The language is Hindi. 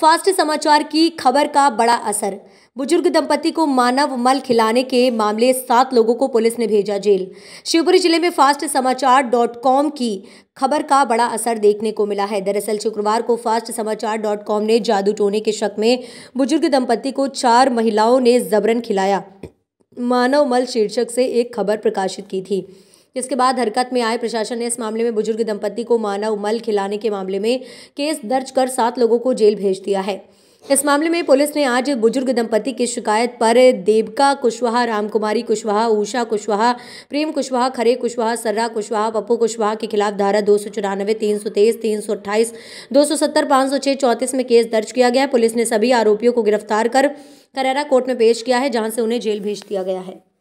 फास्ट समाचार की खबर का बड़ा असर बुजुर्ग दंपति को मानव मल खिलाने के मामले सात लोगों को पुलिस ने भेजा जेल शिवपुरी जिले में फास्ट समाचार डॉट कॉम की खबर का बड़ा असर देखने को मिला है दरअसल शुक्रवार को फास्ट समाचार डॉट कॉम ने जादू टोने के शक में बुजुर्ग दंपति को चार महिलाओं ने जबरन खिलाया मानव मल शीर्षक से एक खबर प्रकाशित की थी जिसके बाद हरकत में आए प्रशासन ने इस मामले में बुजुर्ग दंपति को मानव मल खिलाने के मामले में केस दर्ज कर सात लोगों को जेल भेज दिया है इस मामले में पुलिस ने आज बुजुर्ग दंपति की शिकायत पर देवका कुशवाहा रामकुमारी कुशवाहा उषा कुशवाहा प्रेम कुशवाहा खरे कुशवाहा सर्रा कुशवाहा पप्पू कुशवाहा के खिलाफ धारा दो सौ चौरानवे तीन सौ तेईस तीन सौ अट्ठाईस दो सौ सत्तर पाँच सौ छः चौंतीस में केस दर्ज किया गया पुलिस ने सभी आरोपियों को गिरफ्तार कर करेरा कोर्ट में पेश किया है जहाँ से उन्हें जेल भेज दिया गया है